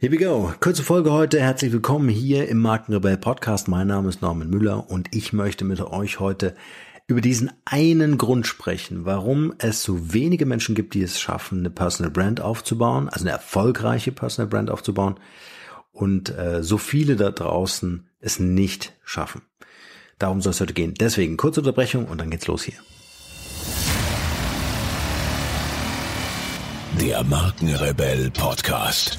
Here we go. Kurze Folge heute. Herzlich willkommen hier im Markenrebell Podcast. Mein Name ist Norman Müller und ich möchte mit euch heute über diesen einen Grund sprechen, warum es so wenige Menschen gibt, die es schaffen, eine Personal Brand aufzubauen, also eine erfolgreiche Personal Brand aufzubauen und äh, so viele da draußen es nicht schaffen. Darum soll es heute gehen. Deswegen kurze Unterbrechung und dann geht's los hier. Der Markenrebell Podcast.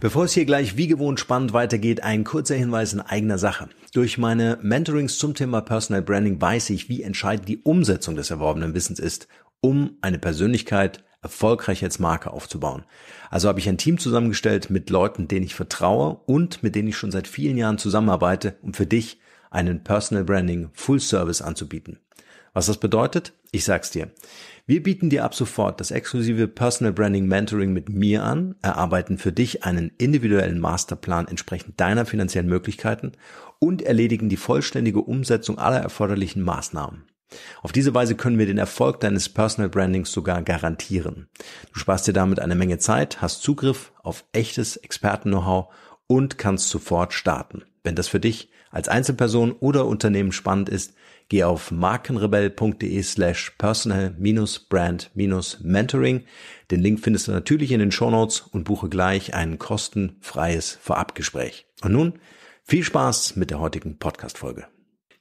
Bevor es hier gleich wie gewohnt spannend weitergeht, ein kurzer Hinweis in eigener Sache. Durch meine Mentorings zum Thema Personal Branding weiß ich, wie entscheidend die Umsetzung des erworbenen Wissens ist, um eine Persönlichkeit erfolgreich als Marke aufzubauen. Also habe ich ein Team zusammengestellt mit Leuten, denen ich vertraue und mit denen ich schon seit vielen Jahren zusammenarbeite, um für dich einen Personal Branding Full Service anzubieten. Was das bedeutet? Ich sag's dir. Wir bieten dir ab sofort das exklusive Personal Branding Mentoring mit mir an, erarbeiten für dich einen individuellen Masterplan entsprechend deiner finanziellen Möglichkeiten und erledigen die vollständige Umsetzung aller erforderlichen Maßnahmen. Auf diese Weise können wir den Erfolg deines Personal Brandings sogar garantieren. Du sparst dir damit eine Menge Zeit, hast Zugriff auf echtes Experten-Know-how und kannst sofort starten. Wenn das für dich als Einzelperson oder Unternehmen spannend ist, geh auf markenrebell.de slash personal-brand-mentoring. Den Link findest du natürlich in den Shownotes und buche gleich ein kostenfreies Vorabgespräch. Und nun viel Spaß mit der heutigen Podcast-Folge.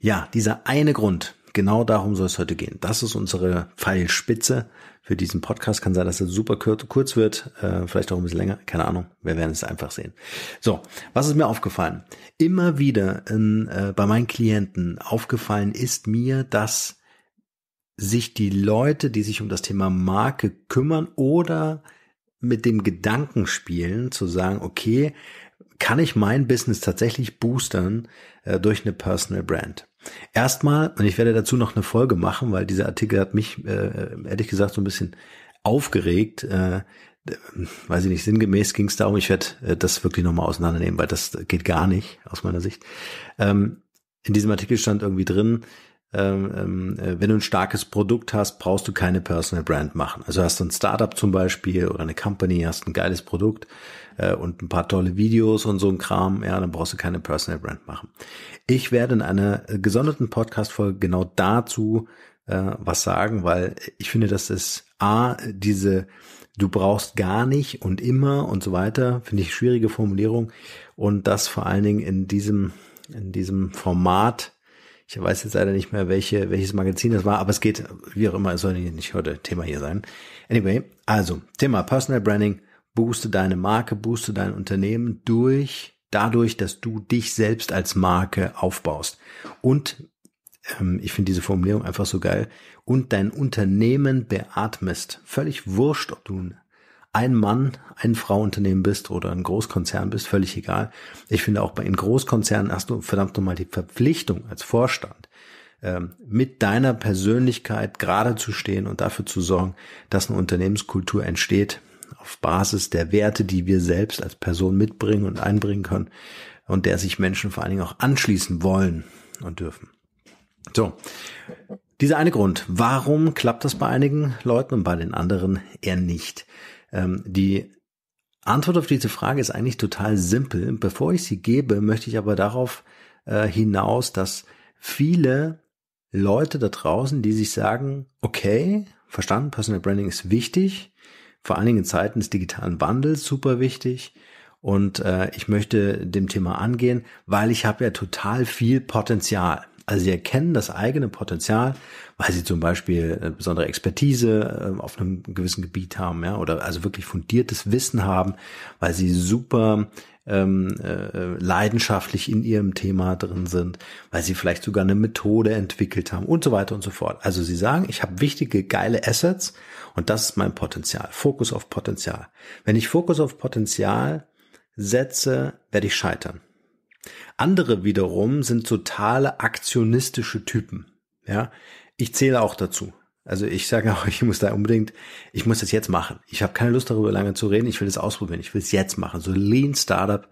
Ja, dieser eine Grund, Genau darum soll es heute gehen. Das ist unsere Pfeilspitze für diesen Podcast. Kann sein, dass er super kurz wird, äh, vielleicht auch ein bisschen länger, keine Ahnung. Wir werden es einfach sehen. So, was ist mir aufgefallen? Immer wieder in, äh, bei meinen Klienten aufgefallen ist mir, dass sich die Leute, die sich um das Thema Marke kümmern oder mit dem Gedanken spielen, zu sagen, okay, kann ich mein Business tatsächlich boostern äh, durch eine Personal Brand? Erstmal, und ich werde dazu noch eine Folge machen, weil dieser Artikel hat mich äh, ehrlich gesagt so ein bisschen aufgeregt. Äh, weiß ich nicht, sinngemäß ging es darum, ich werde äh, das wirklich nochmal auseinandernehmen, weil das geht gar nicht aus meiner Sicht. Ähm, in diesem Artikel stand irgendwie drin, ähm, ähm, äh, wenn du ein starkes Produkt hast, brauchst du keine Personal Brand machen. Also hast du ein Startup zum Beispiel oder eine Company, hast ein geiles Produkt äh, und ein paar tolle Videos und so ein Kram, ja, dann brauchst du keine Personal Brand machen. Ich werde in einer äh, gesonderten Podcast-Folge genau dazu äh, was sagen, weil ich finde, dass es A, diese du brauchst gar nicht und immer und so weiter, finde ich schwierige Formulierung. Und das vor allen Dingen in diesem, in diesem Format ich weiß jetzt leider nicht mehr, welche, welches Magazin das war, aber es geht, wie auch immer, es soll nicht heute Thema hier sein. Anyway, also Thema Personal Branding, booste deine Marke, booste dein Unternehmen durch dadurch, dass du dich selbst als Marke aufbaust. Und ähm, ich finde diese Formulierung einfach so geil. Und dein Unternehmen beatmest. Völlig wurscht, ob du ein ein Mann, ein Frauunternehmen bist oder ein Großkonzern bist, völlig egal. Ich finde auch bei in Großkonzernen hast du verdammt nochmal die Verpflichtung als Vorstand, ähm, mit deiner Persönlichkeit gerade zu stehen und dafür zu sorgen, dass eine Unternehmenskultur entsteht auf Basis der Werte, die wir selbst als Person mitbringen und einbringen können und der sich Menschen vor allen Dingen auch anschließen wollen und dürfen. So. Dieser eine Grund. Warum klappt das bei einigen Leuten und bei den anderen eher nicht? Ähm, die Antwort auf diese Frage ist eigentlich total simpel. Bevor ich sie gebe, möchte ich aber darauf äh, hinaus, dass viele Leute da draußen, die sich sagen, okay, verstanden, Personal Branding ist wichtig, vor allen Dingen in Zeiten des digitalen Wandels super wichtig und äh, ich möchte dem Thema angehen, weil ich habe ja total viel Potenzial. Also sie erkennen das eigene Potenzial, weil sie zum Beispiel eine besondere Expertise ähm, auf einem gewissen Gebiet haben, ja, oder also wirklich fundiertes Wissen haben, weil sie super ähm, äh, leidenschaftlich in ihrem Thema drin sind, weil sie vielleicht sogar eine Methode entwickelt haben und so weiter und so fort. Also sie sagen, ich habe wichtige, geile Assets und das ist mein Potenzial. Fokus auf Potenzial. Wenn ich Fokus auf Potenzial setze, werde ich scheitern. Andere wiederum sind totale aktionistische Typen. Ja, ich zähle auch dazu. Also ich sage auch, ich muss da unbedingt, ich muss das jetzt machen. Ich habe keine Lust darüber lange zu reden. Ich will das ausprobieren. Ich will es jetzt machen. So Lean Startup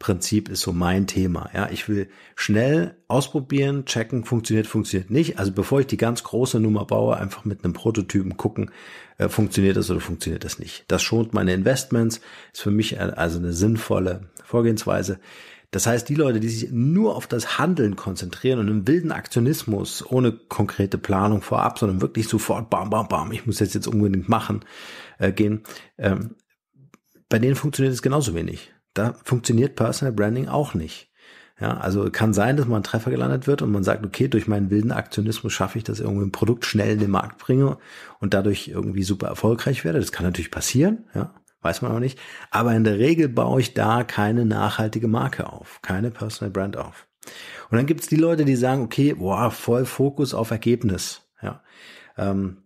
Prinzip ist so mein Thema. Ja, ich will schnell ausprobieren, checken, funktioniert, funktioniert nicht. Also bevor ich die ganz große Nummer baue, einfach mit einem Prototypen gucken, äh, funktioniert das oder funktioniert das nicht. Das schont meine Investments. Ist für mich äh, also eine sinnvolle Vorgehensweise. Das heißt, die Leute, die sich nur auf das Handeln konzentrieren und im wilden Aktionismus, ohne konkrete Planung vorab, sondern wirklich sofort, bam, bam, bam, ich muss jetzt jetzt unbedingt machen, äh, gehen, ähm, bei denen funktioniert es genauso wenig. Da funktioniert Personal Branding auch nicht. Ja, also kann sein, dass man einen Treffer gelandet wird und man sagt, okay, durch meinen wilden Aktionismus schaffe ich, das irgendwie ein Produkt schnell in den Markt bringe und dadurch irgendwie super erfolgreich werde. Das kann natürlich passieren, ja weiß man noch nicht. Aber in der Regel baue ich da keine nachhaltige Marke auf, keine Personal Brand auf. Und dann gibt es die Leute, die sagen, okay, boah, voll Fokus auf Ergebnis. Ja. Ähm,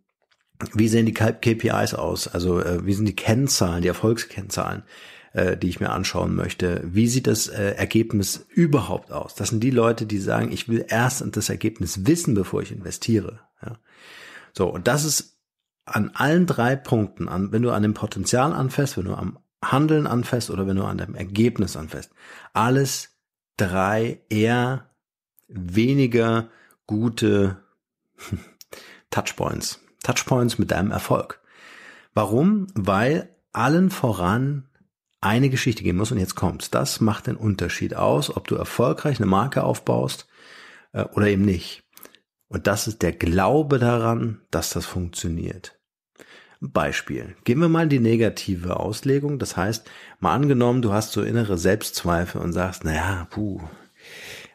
wie sehen die KPIs aus? Also äh, wie sind die Kennzahlen, die Erfolgskennzahlen, äh, die ich mir anschauen möchte? Wie sieht das äh, Ergebnis überhaupt aus? Das sind die Leute, die sagen, ich will erst das Ergebnis wissen, bevor ich investiere. Ja. So, und das ist an allen drei Punkten, an, wenn du an dem Potenzial anfährst, wenn du am Handeln anfährst oder wenn du an dem Ergebnis anfährst, alles drei eher weniger gute Touchpoints. Touchpoints mit deinem Erfolg. Warum? Weil allen voran eine Geschichte gehen muss und jetzt kommt's. Das macht den Unterschied aus, ob du erfolgreich eine Marke aufbaust äh, oder eben nicht. Und das ist der Glaube daran, dass das funktioniert. Beispiel. Gehen wir mal die negative Auslegung. Das heißt, mal angenommen, du hast so innere Selbstzweifel und sagst, naja, puh,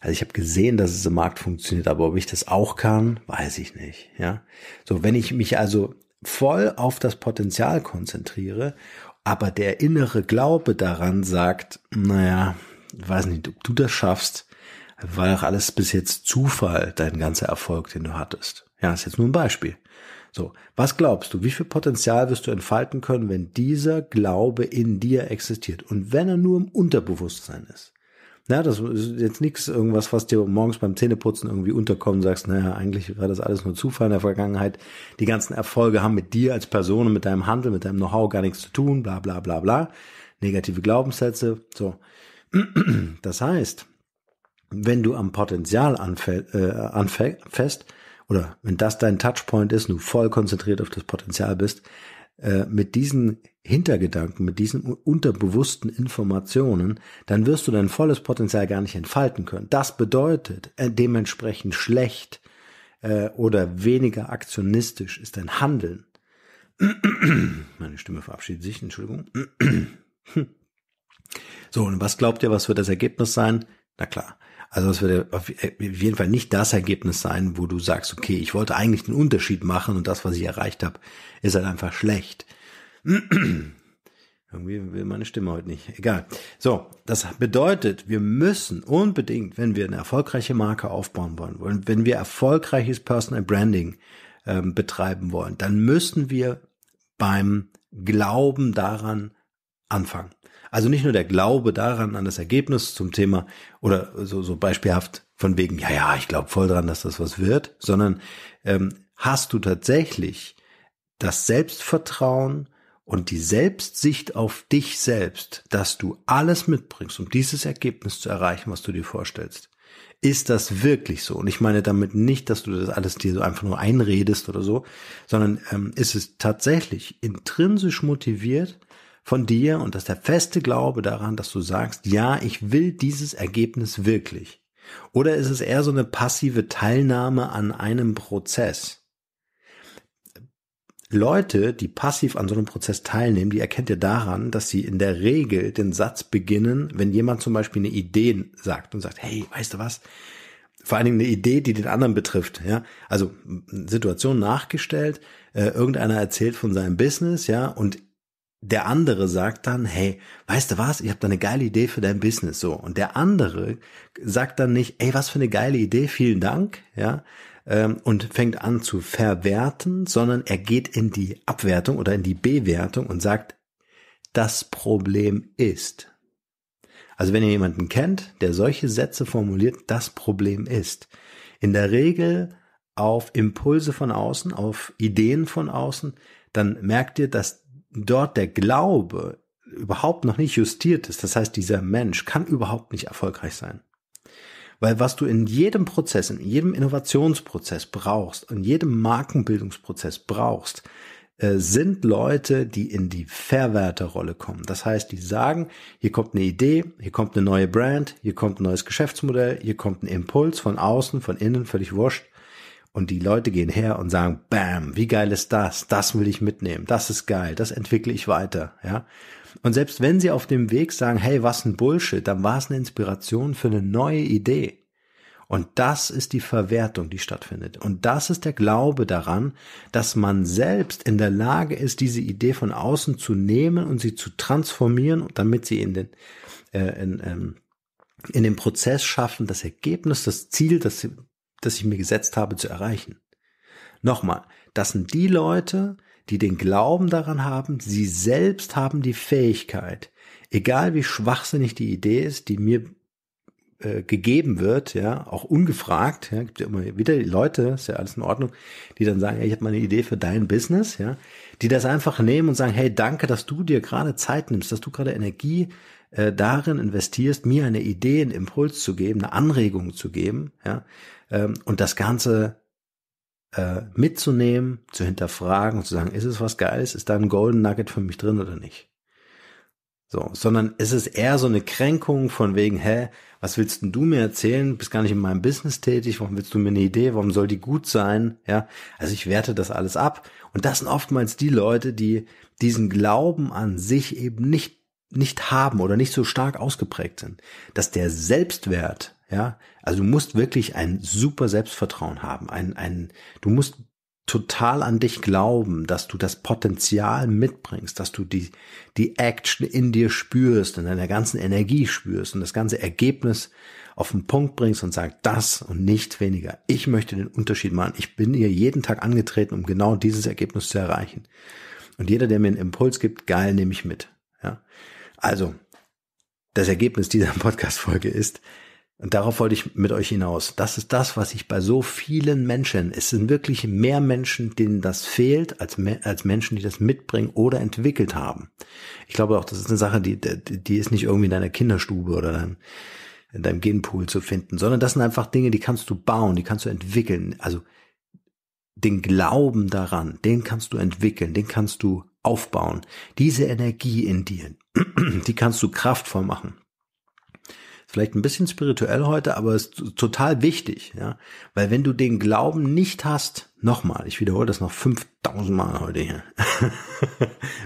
also ich habe gesehen, dass es im Markt funktioniert, aber ob ich das auch kann, weiß ich nicht. Ja, so wenn ich mich also voll auf das Potenzial konzentriere, aber der innere Glaube daran sagt, naja, weiß nicht, ob du das schaffst, war doch alles bis jetzt Zufall, dein ganzer Erfolg, den du hattest. Ja, ist jetzt nur ein Beispiel. So, was glaubst du, wie viel Potenzial wirst du entfalten können, wenn dieser Glaube in dir existiert und wenn er nur im Unterbewusstsein ist? Na, das ist jetzt nichts irgendwas, was dir morgens beim Zähneputzen irgendwie unterkommen sagst, naja, eigentlich war das alles nur Zufall in der Vergangenheit. Die ganzen Erfolge haben mit dir als Person und mit deinem Handel, mit deinem Know-how gar nichts zu tun, bla bla bla bla. Negative Glaubenssätze, so. Das heißt, wenn du am Potenzial anfäll, äh, anfäll, fest, oder wenn das dein Touchpoint ist, du voll konzentriert auf das Potenzial bist, äh, mit diesen Hintergedanken, mit diesen unterbewussten Informationen, dann wirst du dein volles Potenzial gar nicht entfalten können. Das bedeutet äh, dementsprechend schlecht äh, oder weniger aktionistisch ist dein Handeln. Meine Stimme verabschiedet sich, Entschuldigung. so, und was glaubt ihr, was wird das Ergebnis sein? Na klar. Also es wird äh, auf jeden Fall nicht das Ergebnis sein, wo du sagst, okay, ich wollte eigentlich den Unterschied machen und das, was ich erreicht habe, ist halt einfach schlecht. Irgendwie will meine Stimme heute nicht. Egal. So, das bedeutet, wir müssen unbedingt, wenn wir eine erfolgreiche Marke aufbauen wollen, wollen wenn wir erfolgreiches Personal Branding ähm, betreiben wollen, dann müssen wir beim Glauben daran anfangen. Also nicht nur der Glaube daran, an das Ergebnis zum Thema oder so, so beispielhaft von wegen, ja, ja, ich glaube voll dran, dass das was wird, sondern ähm, hast du tatsächlich das Selbstvertrauen und die Selbstsicht auf dich selbst, dass du alles mitbringst, um dieses Ergebnis zu erreichen, was du dir vorstellst. Ist das wirklich so? Und ich meine damit nicht, dass du das alles dir so einfach nur einredest oder so, sondern ähm, ist es tatsächlich intrinsisch motiviert von dir und dass der feste Glaube daran, dass du sagst, ja, ich will dieses Ergebnis wirklich. Oder ist es eher so eine passive Teilnahme an einem Prozess? Leute, die passiv an so einem Prozess teilnehmen, die erkennt ihr daran, dass sie in der Regel den Satz beginnen, wenn jemand zum Beispiel eine Idee sagt und sagt, hey, weißt du was? Vor allen Dingen eine Idee, die den anderen betrifft, ja. Also Situation nachgestellt, äh, irgendeiner erzählt von seinem Business, ja, und der andere sagt dann, hey, weißt du was, ich habe da eine geile Idee für dein Business so und der andere sagt dann nicht, ey, was für eine geile Idee, vielen Dank, ja, ähm, und fängt an zu verwerten, sondern er geht in die Abwertung oder in die Bewertung und sagt, das Problem ist. Also wenn ihr jemanden kennt, der solche Sätze formuliert, das Problem ist, in der Regel auf Impulse von außen, auf Ideen von außen, dann merkt ihr, dass dort der Glaube überhaupt noch nicht justiert ist, das heißt, dieser Mensch kann überhaupt nicht erfolgreich sein. Weil was du in jedem Prozess, in jedem Innovationsprozess brauchst, in jedem Markenbildungsprozess brauchst, äh, sind Leute, die in die Verwerterrolle kommen. Das heißt, die sagen, hier kommt eine Idee, hier kommt eine neue Brand, hier kommt ein neues Geschäftsmodell, hier kommt ein Impuls von außen, von innen, völlig wurscht. Und die Leute gehen her und sagen, bam, wie geil ist das? Das will ich mitnehmen. Das ist geil. Das entwickle ich weiter, ja. Und selbst wenn sie auf dem Weg sagen, hey, was ein Bullshit, dann war es eine Inspiration für eine neue Idee. Und das ist die Verwertung, die stattfindet. Und das ist der Glaube daran, dass man selbst in der Lage ist, diese Idee von außen zu nehmen und sie zu transformieren, damit sie in den, äh, in, ähm, in den Prozess schaffen, das Ergebnis, das Ziel, das das ich mir gesetzt habe, zu erreichen. Nochmal, das sind die Leute, die den Glauben daran haben, sie selbst haben die Fähigkeit, egal wie schwachsinnig die Idee ist, die mir äh, gegeben wird, ja, auch ungefragt, ja, gibt ja immer wieder Leute, ist ja alles in Ordnung, die dann sagen, hey, ich habe mal eine Idee für dein Business, ja, die das einfach nehmen und sagen, hey, danke, dass du dir gerade Zeit nimmst, dass du gerade Energie äh, darin investierst, mir eine Idee, einen Impuls zu geben, eine Anregung zu geben, ja, ähm, und das Ganze äh, mitzunehmen, zu hinterfragen und zu sagen, ist es was Geiles? Ist da ein Golden Nugget für mich drin oder nicht? So, sondern es ist eher so eine Kränkung von wegen, hä, was willst denn du mir erzählen? Bist gar nicht in meinem Business tätig. Warum willst du mir eine Idee? Warum soll die gut sein? Ja, also ich werte das alles ab. Und das sind oftmals die Leute, die diesen Glauben an sich eben nicht, nicht haben oder nicht so stark ausgeprägt sind. Dass der Selbstwert ja, also du musst wirklich ein super Selbstvertrauen haben. Ein, ein, du musst total an dich glauben, dass du das Potenzial mitbringst, dass du die, die Action in dir spürst, in deiner ganzen Energie spürst und das ganze Ergebnis auf den Punkt bringst und sagst, das und nicht weniger. Ich möchte den Unterschied machen. Ich bin hier jeden Tag angetreten, um genau dieses Ergebnis zu erreichen. Und jeder, der mir einen Impuls gibt, geil, nehme ich mit. Ja. Also, das Ergebnis dieser Podcast-Folge ist, und darauf wollte ich mit euch hinaus. Das ist das, was ich bei so vielen Menschen, es sind wirklich mehr Menschen, denen das fehlt, als, als Menschen, die das mitbringen oder entwickelt haben. Ich glaube auch, das ist eine Sache, die, die ist nicht irgendwie in deiner Kinderstube oder deinem, in deinem Genpool zu finden, sondern das sind einfach Dinge, die kannst du bauen, die kannst du entwickeln. Also den Glauben daran, den kannst du entwickeln, den kannst du aufbauen. Diese Energie in dir, die kannst du kraftvoll machen vielleicht ein bisschen spirituell heute, aber es ist total wichtig, ja. Weil wenn du den Glauben nicht hast, nochmal, ich wiederhole das noch 5000 Mal heute hier.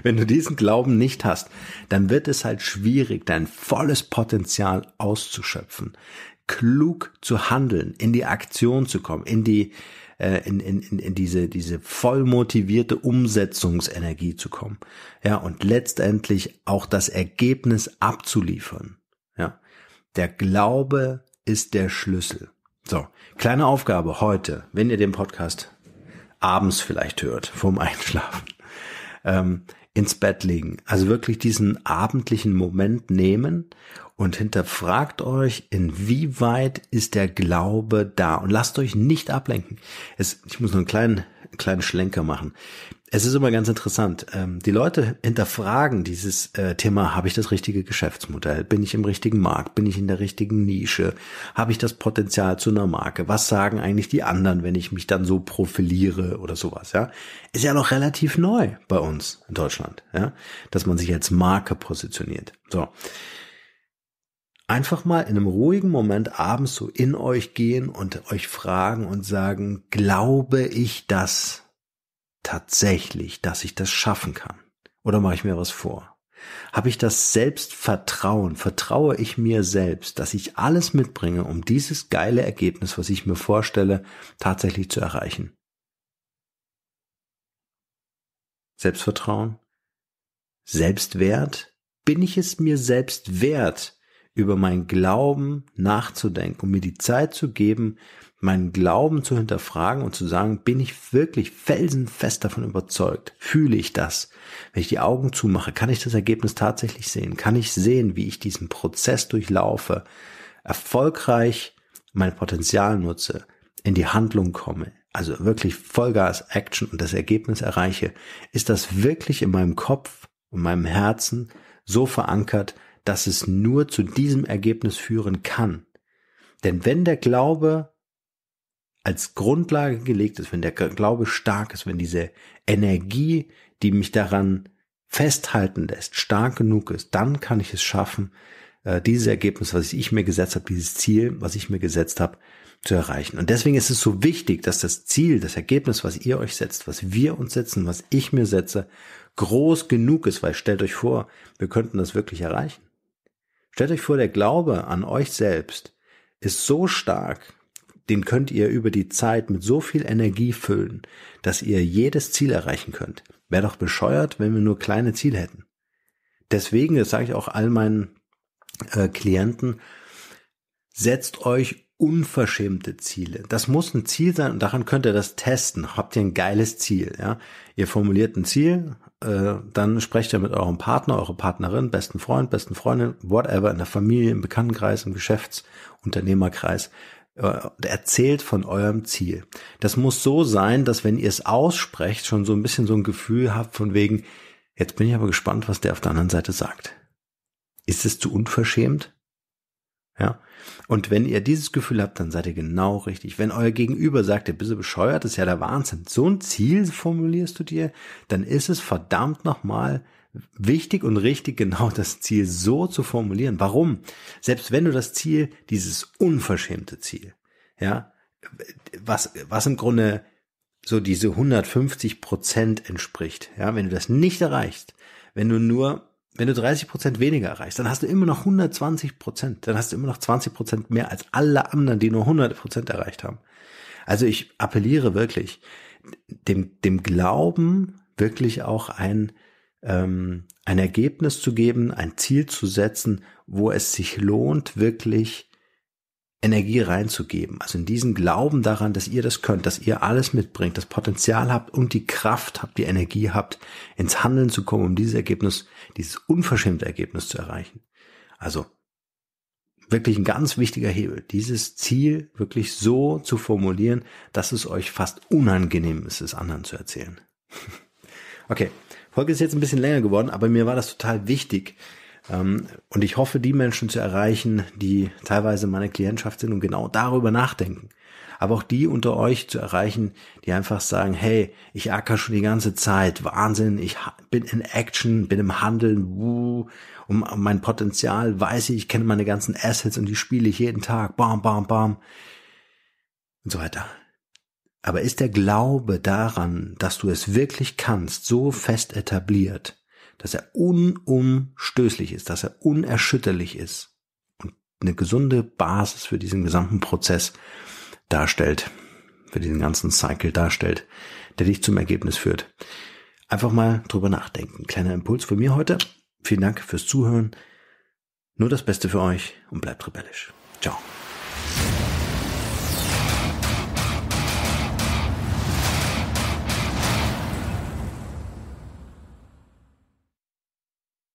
wenn du diesen Glauben nicht hast, dann wird es halt schwierig, dein volles Potenzial auszuschöpfen, klug zu handeln, in die Aktion zu kommen, in die, äh, in, in, in, in diese, diese voll motivierte Umsetzungsenergie zu kommen. Ja, und letztendlich auch das Ergebnis abzuliefern. Der Glaube ist der Schlüssel. So, kleine Aufgabe heute, wenn ihr den Podcast abends vielleicht hört, vorm Einschlafen, ähm, ins Bett legen. Also wirklich diesen abendlichen Moment nehmen und hinterfragt euch, inwieweit ist der Glaube da und lasst euch nicht ablenken. Es, ich muss noch einen kleinen, kleinen Schlenker machen. Es ist immer ganz interessant. Ähm, die Leute hinterfragen dieses äh, Thema, habe ich das richtige Geschäftsmodell? Bin ich im richtigen Markt? Bin ich in der richtigen Nische? Habe ich das Potenzial zu einer Marke? Was sagen eigentlich die anderen, wenn ich mich dann so profiliere oder sowas? Ja, ist ja noch relativ neu bei uns in Deutschland, ja, dass man sich als Marke positioniert. So einfach mal in einem ruhigen Moment abends so in euch gehen und euch fragen und sagen, glaube ich das tatsächlich, dass ich das schaffen kann? Oder mache ich mir was vor? Habe ich das Selbstvertrauen? Vertraue ich mir selbst, dass ich alles mitbringe, um dieses geile Ergebnis, was ich mir vorstelle, tatsächlich zu erreichen? Selbstvertrauen? Selbstwert? Bin ich es mir selbst wert, über meinen Glauben nachzudenken und mir die Zeit zu geben, meinen Glauben zu hinterfragen und zu sagen, bin ich wirklich felsenfest davon überzeugt? Fühle ich das? Wenn ich die Augen zumache, kann ich das Ergebnis tatsächlich sehen? Kann ich sehen, wie ich diesen Prozess durchlaufe, erfolgreich mein Potenzial nutze, in die Handlung komme, also wirklich Vollgas Action und das Ergebnis erreiche? Ist das wirklich in meinem Kopf und meinem Herzen so verankert, dass es nur zu diesem Ergebnis führen kann. Denn wenn der Glaube als Grundlage gelegt ist, wenn der Glaube stark ist, wenn diese Energie, die mich daran festhalten lässt, stark genug ist, dann kann ich es schaffen, äh, dieses Ergebnis, was ich mir gesetzt habe, dieses Ziel, was ich mir gesetzt habe, zu erreichen. Und deswegen ist es so wichtig, dass das Ziel, das Ergebnis, was ihr euch setzt, was wir uns setzen, was ich mir setze, groß genug ist, weil stellt euch vor, wir könnten das wirklich erreichen. Stellt euch vor, der Glaube an euch selbst ist so stark, den könnt ihr über die Zeit mit so viel Energie füllen, dass ihr jedes Ziel erreichen könnt. Wäre doch bescheuert, wenn wir nur kleine Ziele hätten. Deswegen, das sage ich auch all meinen äh, Klienten, setzt euch unverschämte Ziele. Das muss ein Ziel sein und daran könnt ihr das testen. Habt ihr ein geiles Ziel? Ja? Ihr formuliert ein Ziel, äh, dann sprecht ihr mit eurem Partner, eurer Partnerin, besten Freund, besten Freundin, whatever, in der Familie, im Bekanntenkreis, im Geschäftsunternehmerkreis. Äh, erzählt von eurem Ziel. Das muss so sein, dass wenn ihr es aussprecht, schon so ein bisschen so ein Gefühl habt von wegen, jetzt bin ich aber gespannt, was der auf der anderen Seite sagt. Ist es zu unverschämt? Ja. Und wenn ihr dieses Gefühl habt, dann seid ihr genau richtig. Wenn euer Gegenüber sagt, ihr bist bescheuert, ist ja der Wahnsinn. So ein Ziel formulierst du dir, dann ist es verdammt nochmal wichtig und richtig, genau das Ziel so zu formulieren. Warum? Selbst wenn du das Ziel, dieses unverschämte Ziel, ja, was, was im Grunde so diese 150 Prozent entspricht, ja, wenn du das nicht erreichst, wenn du nur wenn du 30 Prozent weniger erreichst, dann hast du immer noch 120 Prozent. Dann hast du immer noch 20 Prozent mehr als alle anderen, die nur 100 Prozent erreicht haben. Also ich appelliere wirklich, dem, dem Glauben wirklich auch ein, ähm, ein Ergebnis zu geben, ein Ziel zu setzen, wo es sich lohnt, wirklich Energie reinzugeben. Also in diesen Glauben daran, dass ihr das könnt, dass ihr alles mitbringt, das Potenzial habt und die Kraft habt, die Energie habt, ins Handeln zu kommen, um dieses Ergebnis, dieses unverschämte Ergebnis zu erreichen. Also wirklich ein ganz wichtiger Hebel, dieses Ziel wirklich so zu formulieren, dass es euch fast unangenehm ist, es anderen zu erzählen. okay, Folge ist jetzt ein bisschen länger geworden, aber mir war das total wichtig, ähm, und ich hoffe, die Menschen zu erreichen, die teilweise meine Klientschaft sind und genau darüber nachdenken. Aber auch die unter euch zu erreichen, die einfach sagen, hey, ich acker schon die ganze Zeit, Wahnsinn, ich bin in Action, bin im Handeln, wuh, um mein Potenzial weiß ich, ich kenne meine ganzen Assets und die spiele ich jeden Tag, bam, bam, bam. Und so weiter. Aber ist der Glaube daran, dass du es wirklich kannst, so fest etabliert, dass er unumstößlich ist, dass er unerschütterlich ist und eine gesunde Basis für diesen gesamten Prozess darstellt, für diesen ganzen Cycle darstellt, der dich zum Ergebnis führt. Einfach mal drüber nachdenken. Kleiner Impuls von mir heute. Vielen Dank fürs Zuhören. Nur das Beste für euch und bleibt rebellisch. Ciao.